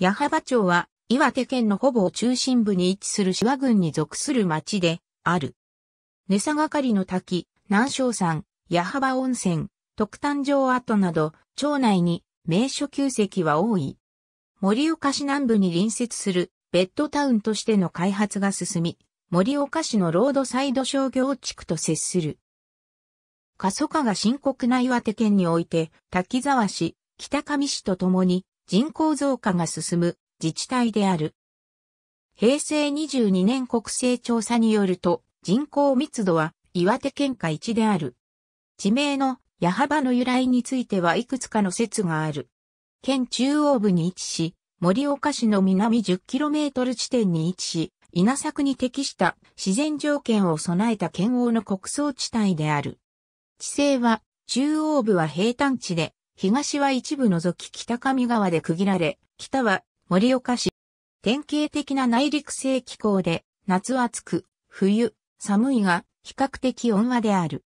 矢幅町は、岩手県のほぼ中心部に位置する島郡に属する町で、ある。根差係の滝、南昌山、矢幅温泉、特丹城跡など、町内に名所旧跡は多い。盛岡市南部に隣接するベッドタウンとしての開発が進み、盛岡市のロードサイド商業地区と接する。過疎化が深刻な岩手県において、滝沢市、北上市とともに人口増加が進む自治体である。平成22年国勢調査によると人口密度は岩手県下一である。地名の矢幅の由来についてはいくつかの説がある。県中央部に位置し、森岡市の南 10km 地点に位置し、稲作に適した自然条件を備えた県央の国葬地帯である。地勢は中央部は平坦地で、東は一部除き北上川で区切られ、北は盛岡市。典型的な内陸性気候で、夏は暑く、冬、寒いが、比較的温和である。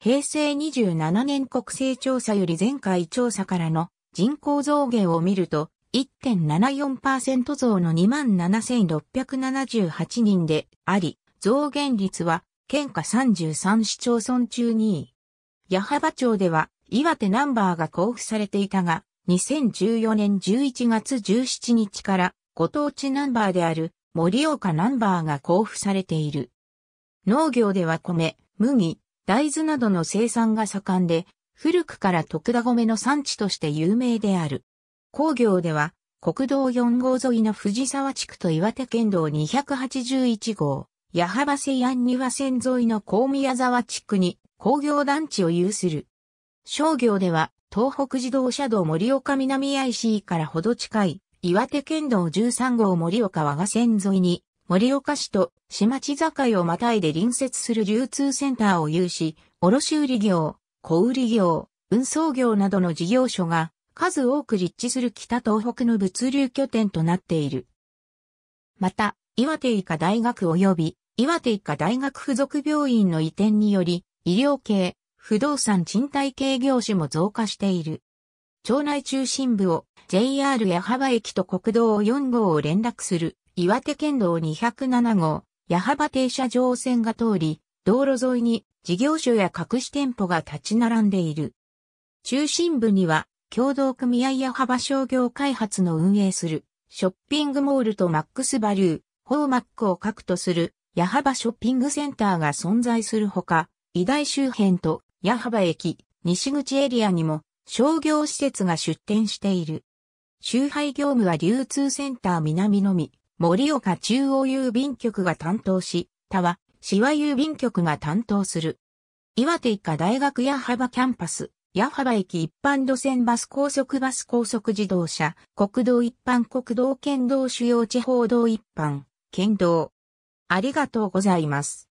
平成27年国勢調査より前回調査からの人口増減を見ると、1.74%増の27,678人であり、増減率は県下33市町村中2位。矢幅町では岩手ナンバーが交付されていたが、2014年11月17日からご当地ナンバーである盛岡ナンバーが交付されている。農業では米、麦、大豆などの生産が盛んで、古くから徳田米の産地として有名である。工業では、国道4号沿いの藤沢地区と岩手県道281号、八幅瀬や庭線沿いの高宮沢地区に工業団地を有する。商業では、東北自動車道森岡南 IC からほど近い、岩手県道13号森岡和賀線沿いに、森岡市と市町境をまたいで隣接する流通センターを有し、卸売業、小売業、運送業などの事業所が数多く立地する北東北の物流拠点となっている。また、岩手医科大学及び岩手医科大学附属病院の移転により、医療系、不動産賃貸系業種も増加している。町内中心部を JR 矢幅駅と国道4号を連絡する岩手県道207号矢幅停車場線が通り、道路沿いに事業所や隠し店舗が立ち並んでいる。中心部には共同組合矢幅商業開発の運営するショッピングモールとマックスバリュー、ホーマックを核とする矢幅ショッピングセンターが存在するほか、医大周辺と矢幅駅、西口エリアにも商業施設が出店している。周配業務は流通センター南のみ、盛岡中央郵便局が担当し、他は、市和郵便局が担当する。岩手医科大学矢幅キャンパス、矢幅駅一般路線バス高速バス高速自動車、国道一般国道県道主要地方道一般、県道。ありがとうございます。